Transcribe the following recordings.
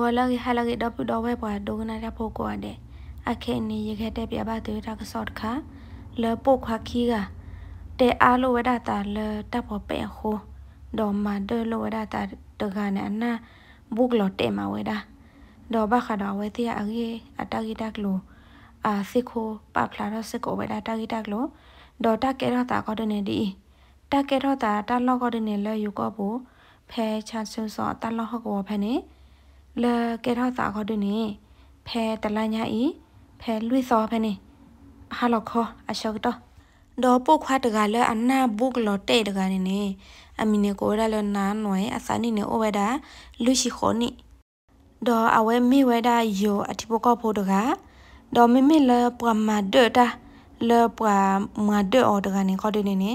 ဝလကဟလကဒပဒဝဲပွားဒုကနာရဖို့ကွာတဲ့အခဲနေရခဲ့တဲ့ပြပါသူတာကစော့တခါလေပုတ်ခါခီကတဲအားလိုဝဒတာလေတပ်ဖို့ပဲခိုးဒေါ်မာဒဲလိုဝဒတာတခါနဲ့အနာဘုကလော့တဲမဝဲတာဒေါ်ဘခါတော့ဝဲတဲ့အကြီးအတကြီးတက်လို့အာစစ်ခိုးပပလာတော့စစ်ကိုဝဲတာတကြီးတက်လို့ဒေါ်တကဲတော့တာကတော့နေဒီတကဲတော့တာတလောက်ကတော့နေလေယူကောဘူးဖဲချန်ဆူစောတလောက်ဟောကောဖဲနေလကဲထောက်စာခေါ်တဲ့နေဖဲတလညာဤဖဲလွိစောဖဲနေဟာလောက်ခေါ်အရှောက်တော့တော့ပုတ်ခွားတကလည်းအနာဘုကလောတဲ့တကနေနေအမီနေကိုရလည်းနာနွယ်အစနိနေအိုဝဒလူရှိခေါနိတော့အဝဲမိဝဲဒါယိုအတိပုကဖို့တကတော့မိမိလပမဒတာလပမဒအော်တကနေခေါ်တဲ့နေ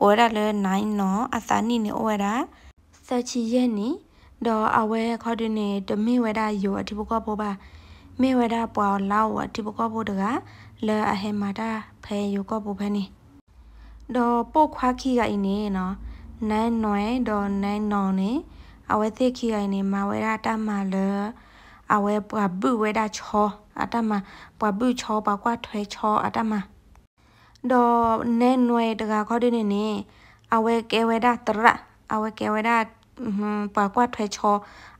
ကိုရလည်းနိုင်နော်အစနိနေအိုဝဒစချီရဲ့နိဒေါ်အဝဲခေါ်တင်နေတမိဝဲဒါယောအတိပကောဘောပါမိဝဲဒါပွာလောက်အတိပကောဘောတကလဲအဟေမာတာဖဲယောကောဘောဖဲနေဒေါ်ပို့ခွားခီကအိနေနော်နိုင်နွယ်ဒေါ်နိုင်နော်နေအဝဲသိခီကအိနေမဝဲဒါတမလဲအဝဲပွာဘူဝဲဒါချောအတမပွာဘူချောပါကွာထွဲချောအတမဒေါ်နဲ့နွယ်တကခေါ်တဲ့နေအဝဲကဲဝဲဒါတရအဝဲကဲဝဲဒါปากว่าทชอ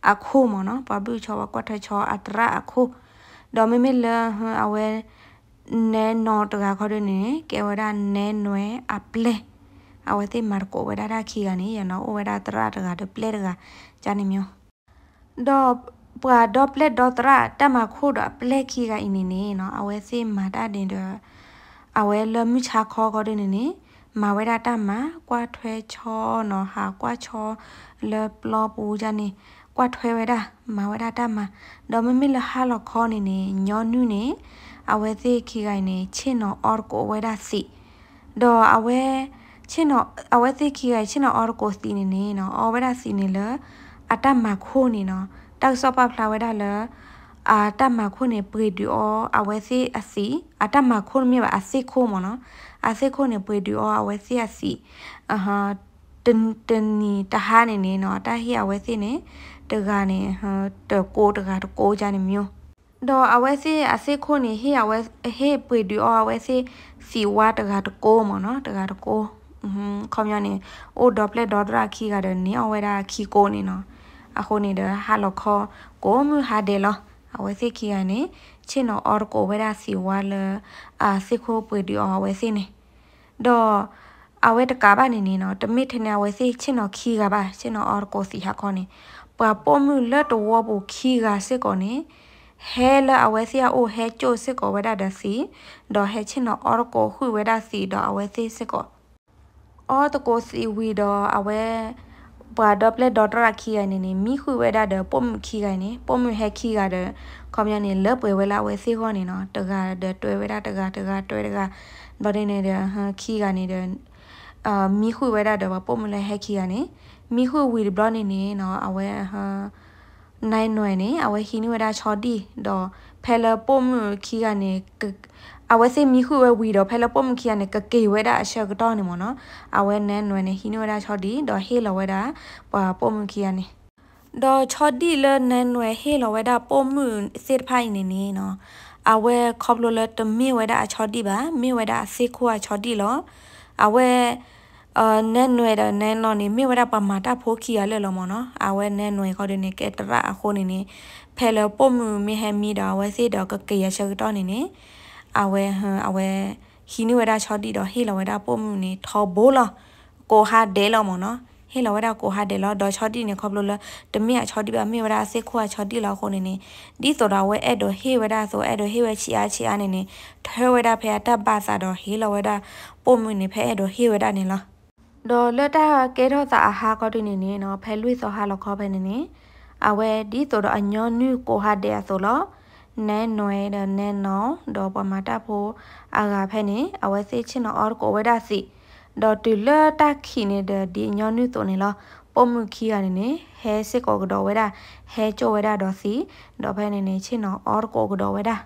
อะคูมเนาะปาบือชอว่ากว่าทชออัตราอะคูดอไม่ไม่เลเอาเวแน่นอตกาเขาด้วยนี่เกวดาแน่นวยอัปเลเอาไว้ที่มาร์โกเวดาดาขี้กันนี่อย่างเนาะเวดาตราตกาเดเปลตกาจานิมิวดอปาดอเปลดอตราตมาคูดอเปลขี้กันอีนี่เนาะเอาไว้ที่มาดาเดนเดอเอาไว้เลมิชาคอเขาด้วยนี่มาเวลาตามมากว่าถวยชอเนาะหากว่าชอเลปลอปูจานี่กว่าถวยเวดามาเวลาตามมาดอมไม่ละหาลอคอนี่นี่ย้อนนูนี่အဝဲသေးခိကိုင်နေချင်းတော်အော်ကိုဝဲတာစီဒေါ်အဝဲချင်းတော်အဝဲသေးခိကိုင်ချင်းတော်အော်ကိုစီနေနေနော်အော်ဝဲတာစီနေလအတမခိုးနေနော်တောက်စောပဖလာဝဲတာလအာတမခိုးနေပြေတူအော်အဝဲသေးအစီအတမခိုးမြေပါအစီခိုးမနော်อาเซโคเนี่ยปวยดูออเวเซียสิอ่าฮะတန်တန်နီတဟာနေနေเนาะတဟိယဝဲစင်းနေတကနေဟာတကိုတကတကိုကြနေမျိုးတော့အဝဲစင်းအစိခုန်နေဟိယဝဲဟေပွေဒီအဝဲစင်းစီဝါတကတကိုမเนาะတကတကိုอืมคอมยานี่โอ้ดอปเลดดอดราคีกาเดนี่เอาไว้ดาคีโกนี่เนาะอะโคนี่เดฮาลอคอโกมือฮาเดลอအဝဲစိခိယနေချင်းတော့အော်ကိုဝဲဒါစီဝါလအစိခိုပွေဒီအဝဲစိနေတော့အဝဲတကဘာနေနေနော်တမိထနေဝဲစီချင်းတော့ခီကပါချင်းတော့အော်ကိုစီဟာခေါနေပွာပိုမှုလတ်တော်ဘူခီကစစ်ကောနေဟဲလာအဝဲစီအိုဟဲချိုစစ်ကောဝဲဒါဒစီတော့ဟဲချင်းတော့အော်ကိုဟူဝဲဒါစီတော့အဝဲစီစစ်ကောအော်တကိုစီဝီတော့အဝဲပာဒေါပလက်ဒေါတရာခီကနေနေမိခွေဝဲတာတဲ့ပုံခီကနေပုံမဟက်ခီကတဲ့ခေါမြန်နေလပွေဝဲလာဝဲစေခေါနေနော်တကတဲ့တွေ့ဝဲတာတကတကတွေ့တကဘာနေနေတဲ့ခီကနေတဲ့အာမိခွေဝဲတာတဲ့ပုံမလဲဟက်ခီကနေမိခွေဝီဘလော့နေနေနော်အဝဲဟာနိုင်နွယ်နေအဝဲခီနေဝဲတာချော်တီတော့ဖဲလပုံခီကနေကအဝဲစီမီခုဝဲဝီတော့ဖဲလပုံမခီယနဲ့ကကေဝဲတာအချက်ကတော့နေမနော်အဝဲနန်းနွယ်နေဟီနိုဒါချော်ဒီတော့ဟေလဝဲတာပုံမခီယနဲ့တော့ချော်ဒီလနန်းနွယ်ဟေလဝဲတာပုံမစစ်ဖိုင်နေနေနော်အဝဲခေါပလိုလတမီဝဲတာချော်ဒီပါမီဝဲတာစေခုကချော်ဒီလောအဝဲအာနန်နွယ်တဲ့နန်လောနေမိဝရပမာတာဖိုခီရလဲလောမနော်အဝဲနန်နွယ်ခေါ်တဲ့နေကဲတရအခုနေနေဖဲလပုံမူမီဟမီတော်ဝဲစေတော်ကကေရချက်တော်နေနေအဝဲဟံအဝဲဟီနီဝဲတာချောတီတော့ဟေလဝဲတာပို့မှုနေထော်ဘိုးလောကိုဟာဒဲလောမော်နော်ဟေလဝဲတာကိုဟာဒဲလောဒေါ်ချောတီနေခေါပလို့လတမီအချောတီပါမိဝဲတာဆေခွာချောတီလောခုန်နေနေဒီဆိုတော့ဝဲအဲ့တော့ဟေဝဲတာဆိုအဲ့တော့ဟေဝဲချီအားချီအားနေနေထဲဝဲတာဖဲတပ်ပါစာတော့ဟေလဝဲတာပို့မှုနေဖဲအဲ့တော့ဟေဝဲတာနေလောဒေါ်လတ်တာကဲတော့စာအဟာကောတီနေနေနော်ဖဲလွိစောဟာလောခေါ်ဖဲနေနေအဝဲဒီဆိုတော့အညောနုကိုဟာဒဲဆိုလော nè nói đờ nè nó đờ bỏ mà ta phố à gà phải nè à vậy sẽ chỉ nó ở cổ vậy đó gì đờ từ lơ ta khi nè đờ đi nhau như tổ này lo bom khi à nè hè sẽ có đờ vậy đó hè cho vậy đó đó gì đờ phải nè nè chỉ nó ở cổ đờ vậy đó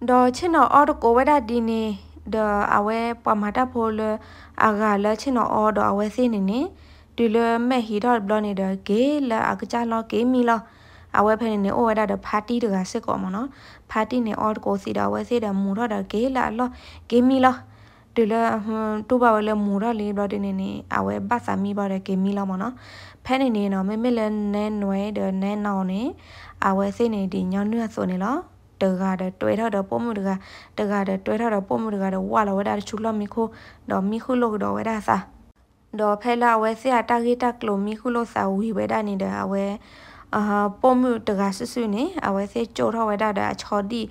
đờ chỉ nó ở cổ vậy đó đi nè đờ à vậy bỏ mà ta phố lơ à gà lơ chỉ nó ở đờ à vậy sẽ nè nè từ lơ mẹ hi đờ bỏ nè đờ kế lơ à cái cha lo kế mi lo အဝဲဖဲနေအိုဝဲတာတဖာတီတကစစ်ကောမနော်ဖာတီနေအော်ကိုစီတာဝဲစေတာမူတော့တာဂေလာလောဂေမီလောဒီလတူပါဝဲလဲမူတော့လေးတော့တင်းနေနေအဝဲပါစာမီပါတဲ့ဂေမီလောမနော်ဖဲနေနေတော့မေမေလဲနဲနွဲတဲ့နဲနောင်နေအဝဲစိနေဒီညောင်းနွဲဆိုနေလောတကတဲ့တွေ့ထတော့ပုံမှုတကတကတဲ့တွေ့ထတော့ပုံမှုတကတော့ဝါလာဝဲတာချူလောမီခိုတော့မီခိုလို့တော့ဝဲတာစာတော့ဖဲလာဝဲဆရာတာဂီတာကလိုမီခိုလို့စာဝီဝဲတာနေတဲ့အဝဲအာပုံမှုတကဆွဆွနေအဝဲစေကြောထောဝဲတာတာချောတိ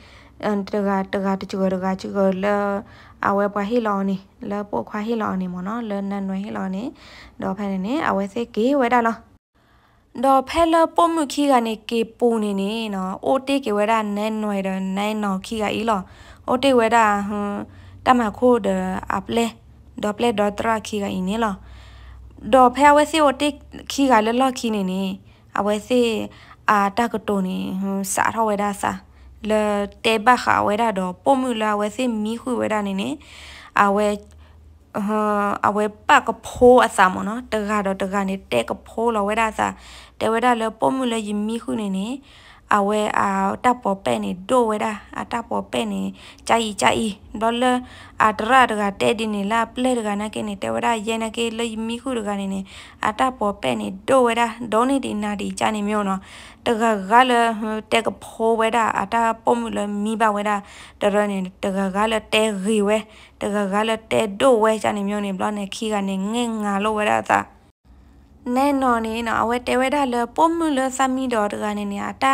အန်တက တကတချောတကချောလအဝဲပဟီလောနေလပိုခွာဟီလောနေမနော်လနန်နွယ်ဟီလောနေတော့ဖဲနေနေအဝဲစေကေဝဲတာလောတော့ဖဲလပုံမှုခီကနေကေပူနေနေနော်အိုတေကေဝဲတာနန်နွယ်တော့နိုင်နော်ခီကဤလောအိုတေဝဲတာဟွန်းတမခိုးဒအပလေဒေါပလေဒေါတရာခီကဤနေလောတော့ဖဲဝဲစေအိုတေခီကလလခီနေနေအဝဲစီအာတကတိုနီစာထဝဲဒါစာလေတေဘခဝဲဒါတော့ပုံမူလာဝဲစီမီခွေဝဲဒါနေနေအဝဲဟာအဝဲပကဖိုးအစာမနော်တကတော့တကနေတဲကဖိုးလောဝဲဒါစာတဲဝဲဒါလေပုံမူလေယမီခွနေနေအဝဲအတပ်ပေါ်ပဲ့နေဒိုဝဲတာအတပ်ပေါ်ပဲ့နေကြာကြီးကြာကြီးဒေါ်လာအတရတကတဲ့ဒီနေလားပလက်တကနာကနေတဲဝဲတာရဲနကေလိမီခုတကနေနေအတပ်ပေါ်ပဲ့နေဒိုဝဲတာဒေါ်နေဒီနာဒီကြာနေမြို့နော်တကကလည်းတက်ကဖိုးဝဲတာအတာပုံမလမီပါဝဲတာတရနေတကကလည်းတဲရီဝဲတကကလည်းတဲဒိုဝဲကြာနေမြို့နေဘလော့နေခီကနေငငါလို့ဝဲတာသာแน่นอนนี่เนาะเอาไว้แต่ไว้ได้เลยป้อมมือเลยซามีดอดกันเนี่ยตา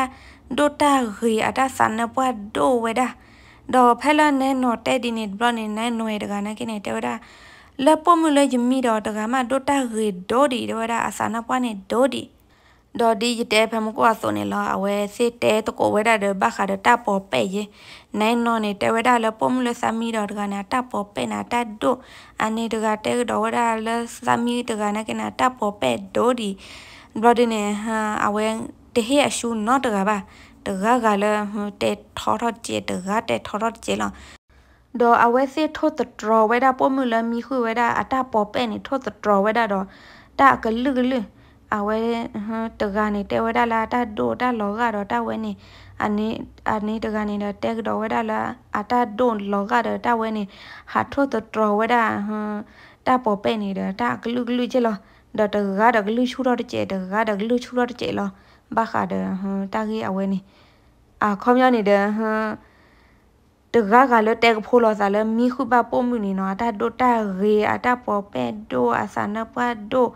โดตาเฮียตาสันนะปว่าโดไว้ได้ดอเพลแน่นอนแต่ดินิดบลอนี่แน่นอนดกันนะกินเนี่ยแต่ไว้ได้แล้วป้อมมือเลยจะมีดอดกันมาโดตาเฮียโดดีไว้ได้อาสานะปว่าเนี่ยโดดีดอดียเตพมกว่าโซเนลอเอาเวสิเตตโกเวดาเดบาคาเดตาปอเปยไนนอเนเตเวดาเลปมเลซามีดอดกานาตาปอเปนาตาโดอันเนดกาเตดอเวดาเลซามีดกานาเกนาตาปอเปโดดีบรอดิเนฮาเอาเวเตเฮอชูนอดกาบาတကကလည်းတဲထောထောကျေတကတဲထောထောကျေလောဒေါ်အဝဲစစ်ထောတတော်ဝဲတာပေါ်မူလမီခွေဝဲတာအတာပေါ်ပဲ့နေထောတတော်ဝဲတာတော့တာကလူကလူးအဝဲဟတကနေတဲဝဲတာလာတာဒိုတာလောကတော့တာဝဲနေအနေအနေတကနေတဲကတော့ဝဲတာလာအတာဒိုလောကတော့တာဝဲနေဟာထို့တော်ဝဲတာဟတာပေါ်ပဲ့နေတယ်တာဂလူဂလူကျလောဒတကတော့ဂလူချူတော့ကျဲတကတော့ဂလူချူတော့ကျဲလောဘာခါတယ်ဟတာကြီးအဝဲနေအာခေါမျောနေတယ်ဟတကကလည်းတက်ဖို့လို့စားလည်းမိခုပါပုံမှုနေတော့အတာဒိုတာရေအတာပေါ်ပဲ့ဒိုအစနပတ်ဒို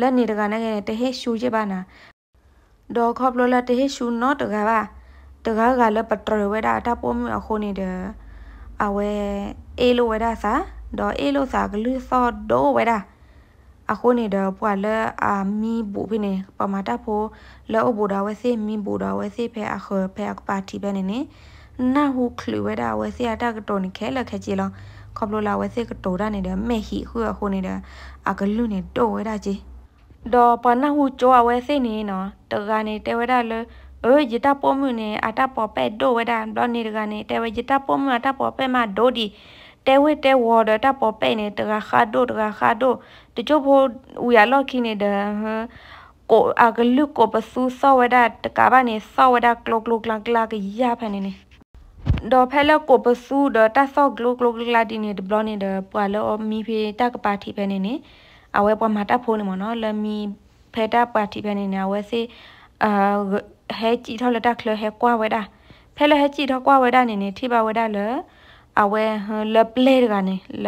လက်နေတကနဲ့တဟေရှူချပါနာဒေါ်ခေါပလိုလက်တဟေရှူနော်တကပါတကားကလည်းပတရဝဲတာအတပေါ်မြအခုနေတယ်အဝဲအေလိုဝဲတာစာဒေါ်အေလိုစာဂလူဆော့ဒိုဝဲတာအခုနေတော့ပွာလဲအာမီဘူဖိနေပမာတာဖိုလဲအဘူဒါဝဲစေမီဘူဒါဝဲစေဖဲအခေဖဲပါတီပဲနေနေနာဟုခလူဝဲတာဝဲစေအတကတော်နေခဲလက်ခဲကြည်လောခေါပလိုလာဝဲစေကတော်တာနေတယ်မဲဟီဟူအခုနေတယ်အကလူနေတော့ဝဲတာကြီးดอปานาหูโจเอาไว้เส้นนี้เนาะตกันนี่แต่ว่าได้เลยเออจิตาปมือเนี่ยอาตาปอเป็ดโดไว้ได้ดอนนี่ตกันนี่แต่ว่าจิตาปมืออาตาปอเป็ดมาโดดีแต่ว่าแต่วอดตาปอเป็ดเนี่ยตกคาโดตกคาโดตจโพอุยาลอคินี่เด้อကိုအကလုကိုပစူဆောဝဒတကဘာနေဆောဝဒကလုကလုကလကလကရဖနေနေဒေါ်ဖဲလကိုပစူဒေါ်တဆောကလုကလုကလဒီနေဒဘလနေဒပွာလောမီဖေတကပါတီဖနေနေအဝဲပေါ်မှာတက်ဖို့နေမနော်လမီဖဲတာပါတီပဲနေနေအဝဲစေအာဟဲကြည့်ထောက်လက်တက်ခလဟဲကွာဝဲတာဖဲလဟဲကြည့်ထောက်ကွာဝဲတာနေနေထိပါဝဲတာလအဝဲလပလေကနေလ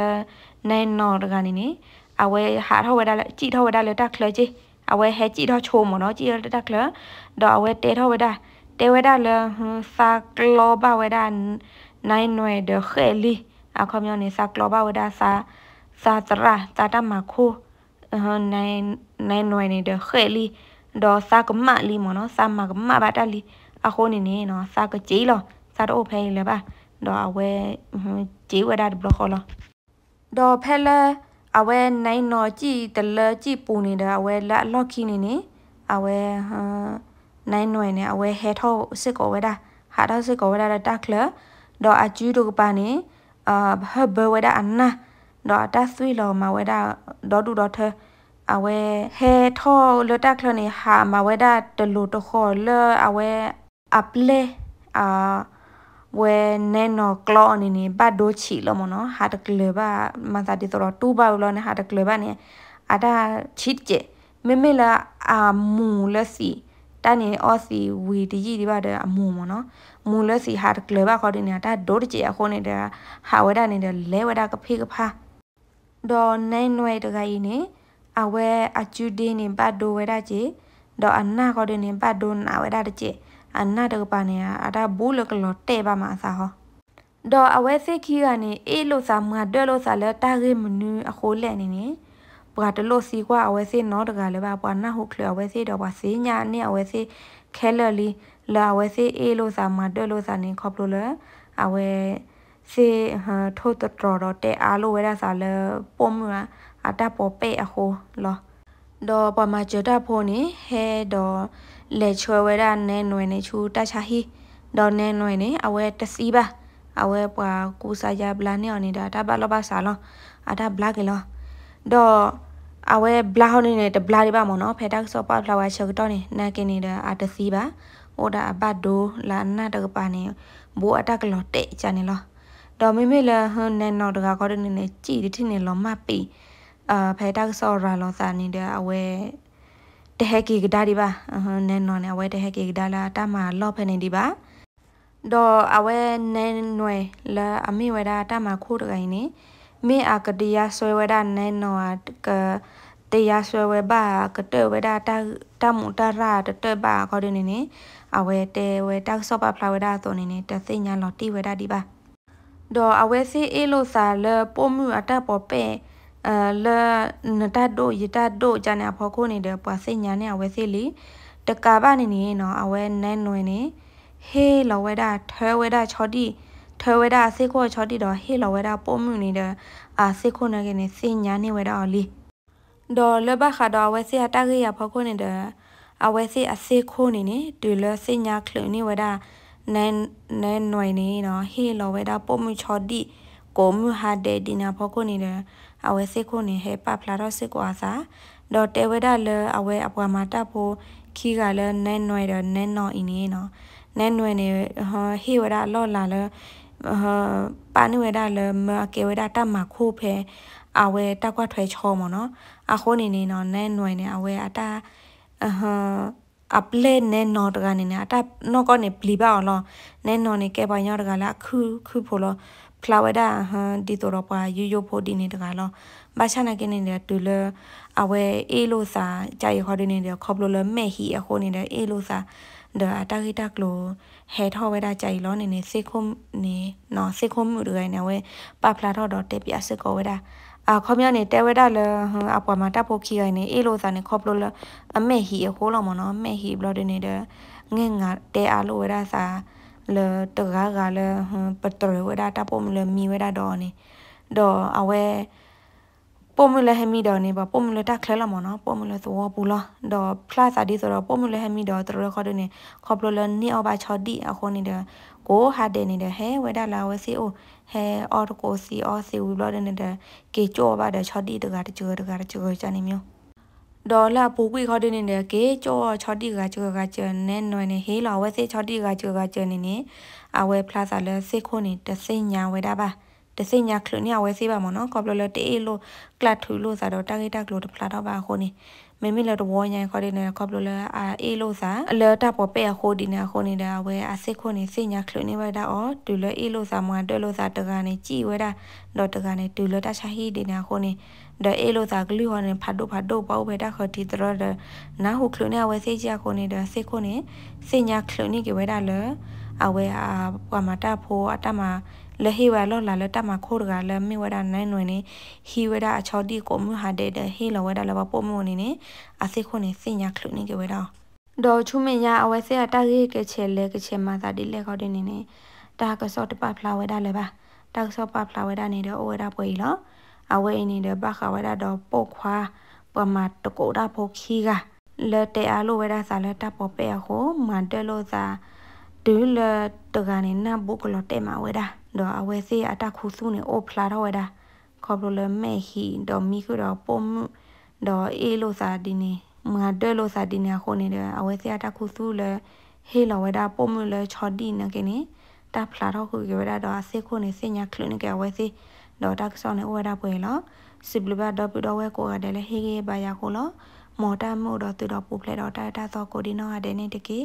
နိုင်နော်ကနေနေအဝဲဟာထောက်ဝဲတာလက်ကြည့်ထောက်ဝဲတာလက်တက်ခလကြီးအဝဲဟဲကြည့်ထောက်ချိုးမနော်ကြည့်လက်တက်ခလတော့အဝဲတဲထောက်ဝဲတာတဲဝဲတာလစာကလောဘဝဲတာနိုင်နွယ်ဒခဲလီအခမျောနေစာကလောဘဝဲတာစာစာတရာတာတမခိုးဟန်နိုင်နိုင်နွယ်နေတဲ့ခဲလီဒေါ်စာကမလီမနော်စာမကမဘာတလီအခုနေနေနော်စာကကြေးလောစာတော့ဖဲလေပါဒေါ်အဝဲကြေးဝဒါဘလခေါ်လောဒေါ်ဖဲလေအဝဲနိုင်နော်ကြည်တလကြည်ပူနေတဲ့အဝဲလာလော့ခီနေနေအဝဲဟန်နိုင်နွယ်နေအဝဲဟဲထောစစ်ကောဝဲတာဟာတော့စစ်ကောဝဲတာတက်လဒေါ်အကျူးတို့ပါနေအာဟဘဝဲတာအနာတော့တဆွေလောမဝဲတာဒေါ်တူဒေါ်ထအဝဲဟဲထောလတခလနေဟာမဝဲတာတလူတခေါ်လအဝဲအပလေအာဝဲနဲနော်ကလောအနေနေဘတ်ဒိုချီလောမနော်ဟာတကလေဘာမသာတီတော့တူပါလောနေဟာတကလေဘာနေအဒါချစ်ကျမေမေလာအမူလစီတန်နေအော်စီဝီဒီကြီးဒီပါတဲ့အမူမနော်မူလစီဟာတကလေဘာခေါ်တဲ့နေတာဒိုတကျအခုနေတာဟာဝဲတာနေတဲ့လဲဝဲတာကဖေးကဖားดอไนนวยตะไกนี่อาเวอาจูดีนี่ปัดโดเวดาจิดออันนาก็ดินี่ปัดโดนาเวดาจิอันนาตะกปาเนี่ยอะดาบูลกลอเตบามาซาฮอดออาเวสิคีกานี่เอลุซามาดอลุซาละตาเกมนูอโคแลนี่นี่ပွာတလို့စီကွာအဝဲစေနော်တကလည်းပါပွာနာဟုတ်ခလအဝဲစေတော့ပါစေညာနဲ့အဝဲစေခဲလလီလာအဝဲစေအေလို့စာမတော်လို့စာနေခေါပလို့လအဝဲစေဟာထိုးတတော်တော့တဲအားလို့ဝဲရစားလဲပုံမအတပေါ်ပဲ့အဟိုလောတော့ပမာကြတာဖို့နေဟဲတော့လေချွဲဝဲရနဲနွယ်နေချူတချာဟီတော့နဲနွယ်နေအဝဲတစီပါအဝဲပွာကူစာရဘလာနေအောင်နေတာတပါလောပါစာလောအတဘလာကေလောတော့အဝဲဘလာဟောင်းနေတဲ့ဘလာတွေပါမော်နော်ဖဲတက်ဆော့ပါဖလာဝါချက်တော့နေနာကင်နေတဲ့အတစီပါ oda abado la na da pa ne bo atak lo te chanelo တော့မိမိလဟန်နဲ့တော့တကားကောတဲ့နေနေကြည်တိနေလောမပီအာဖဲတက်ဆော်ရာလောစာနေတဲ့အဝဲတဟက်ကီကဒါဒီပါဟန်နဲ့တော့နေအဝဲတဟက်ကီကဒါလာတမလော့ဖဲနေဒီပါတော့အဝဲနဲနွယ်လာအမိဝဲတာတမခိုးတကိုင်းနေမိအကတိယဆွဲဝဲတာနဲနော်ဟာကတရားဆွဲဝဲပါကတဲ့ဝဲတာတမုတရာတတဲ့ပါခေါ်တဲ့နေနေအဝဲတဲဝဲတောက်ဆော့ပါဖလာဝဲတာတော်နေနေတသိညာလော်တီဝဲတာဒီပါဒေါ်အဝဲစီအေလိုစာလပိုမှုအတပ်ပေါ်ပဲအလနတတ်တို့ရတတ်တို့ဂျာနာဖော်ခိုနေတဲ့ပွာစိညာနဲ့အဝဲစီလီတကာပနေနေနော်အဝဲနန်းနွယ်နေဟေးလဝဲတာထဲဝဲတာချော်တီထဲဝဲတာစေခိုချော်တီတော့ဟေးလဝဲတာပိုမှုနေတဲ့အစေခိုနေကနေစိညာနေဝဲတာလီဒေါ်လဘခါဒေါ်ဝဲစီအတကရဖော်ခိုနေတဲ့အဝဲစီအစေခိုနေနေဒူလစိညာခလုံနေဝဲတာနန်နန်နွိုင်နေနော်ဟေလောဝဲတာပို့မှုချော်တိကိုမှုဟာတဲ့ဒီနာဖို့ကိုနေတယ်အဝဲစစ်ကိုနေဟဲပဖလာတော့စစ်ကွာစာဒေါ်တဲဝဲတာလဲအဝဲအပွားမှာတဖို့ခီကလဲနန်နွိုင်တော့နန်နော်အင်းနေနော်နန်နွိုင်နေဟေဝဲတာလော့လာလဲပါနဝဲတာလဲမကေဝဲတာတမခိုးဖဲအဝဲတက်ကွက်ထွဲချောမနော်အခိုးနေနေနော်နန်နွိုင်နေအဝဲအတာအဟအပလေနဲ့နော်တကနေနဲ့အတနော်ကနေပလီပါအောင်လောနဲ့နော်နေကဲပါညောတကလာခုခုဖို့လောဖလာဝဒဟန်ဒီတော့တော့ပါယိုယိုဖို့ဒီနေတကလောဘာချနာကနေနဲ့တူလအဝဲအေလိုစာကြာရခေါ်ဒီနေတော့ခေါပလိုလမဲ့ဟီအခုနေနဲ့အေလိုစာဒါအတခိတကလိုဟဲထောဝဲတာကြာရလောနေနေစေခုနေနော်စေခုမှုတွေနဲ့ဝဲပဖလာတော့တော့တက်ပြစေကောဝဲတာအာခေါမြနေတဲဝဲတာလအပွားမှာတပ်ဖို့ခိရိုင်းနေအေလိုစာနေခေါပလိုလအမေဟီဟိုးလောက်မနော်မေဟီဘလော့ဒနေတဲ့ငဲ့ငါတဲအားလိုဝဲတာစာလတကားကလပတရဝဲတာတပ်ဖို့မလမီဝဲတာတော့နေတော့အဝဲပုံမူလဟမီတော်နေပါပုံမူလတက်ခလဲလာမနော်ပုံမူလသောပူလာတော့ plus အဒီဆိုတော့ပုံမူလဟမီတော်တို့ခေါ်တဲ့နေခေါပလိုလနီအော်ဘာချော်ဒီအခုနေတဲ့ကိုဟာတဲ့နေတဲ့ဟဲဝဲဒါလာဝဲစီအိုဟဲအော်ကိုစီအော်စီဝီဘလော့နေတဲ့ကေကြောပါတဲ့ချော်တီတကတကျော်တကတကျော်ချာနေမျိုးဒေါ်လာပူကွေခေါ်တဲ့နေတဲ့ကေကြောချော်တီကကျော်ကကျော်နဲ့နွယ်နေဟေးလာဝဲစီချော်တီကကျော်ကကျော်နေနေအဝဲပလာဇာလဲစိတ်ခုန်နေတစိညာဝဲဒါပါတစိညာခလုန်ရဝဲစီပါမနော်ကော်ဘလလတေးလို့ကလတ်ထူလို့ဇာတော့တာဂေတာကလို့တဖလာတော့ပါခုန်နေမေမေလတော့ဝေါ်ညာခေါ်တဲ့နေခေါ်လို့လဲအေးလို့စာအလဲတာပေါ်ပဲဟိုဒီနေဟိုနေတာဝဲအစစ်ခွနေစညာခလို့နေပါတာအော်ဒူလဲအေးလို့စာမွာတွဲလို့စာတကနေကြည်ဝဲတာတော့တကနေဒူလဲတချာဟီဒီနေဟိုနေဒါအေလိုသာကလူဟောနေဖတ်တော့ဖတ်တော့ပေါ့ပဲတာခေါ်တီတော့နာဟုခလို့နေဝဲစေးကြခုနေတာစစ်ခွနေစညာခလို့နေကဝဲတာလဲအဝဲအာပွာမတာဖိုအတမလဟိဝါလောလာလတမခိုးရကလမိဝဒနိုင်နွေနေဟီဝဒအချောတိကိုမဟာဒေဒဟီလဝဒလဘပိုမိုနေနေအစိခုနေစင်ညာခလုနေကဝဲတော့ဒေါ်ချုမညာအဝဲဆေအတရေကချေလေကချေမာသာဒီလေခေါ်တဲ့နေနေတာကစောတပဖလာဝဲဒါလေပါတာကစောပဖလာဝဲဒါနေတော့အဝဲဒါပွေလောအဝဲနေတဲ့ဘခဝဲဒါတော့ပုတ်ခွာ ပမာတကိုဒါဖို့ခီကလေတဲအလိုဝဲဒါစာလက်တပေါ်ပဲဟိုမန်တဲလို့သာတူလတကနေနဘုကလတဲမဝဲတာတော့အဝဲစီအတခုစုနေအိုဖလာတော့ဝဲတာခေါပလိုလမဲဟီတော့မိခုတော့ပုံတော့အေးလို့စာဒီနေငါတဲလို့စာဒီနေခုနေတယ်အဝဲစီအတခုစုလဲဟေးလဝဲတာပုံမလဲချော်ဒီနကနေတာဖလာတော့ခုကြဝဲတာတော့စေခုနေစညာခလုနေကဝဲစီတော့တက်ဆောင်နေဝဲတာပွဲလောစီဘလဘတော့ပြတော့ဝဲကိုကတယ်လေဟေးဟေးပါရခုလောမော်တာမို့တော့သူတော့ပူဖလက်တော့တာတာတော့ကိုဒီနော်ကတယ်နေတကေ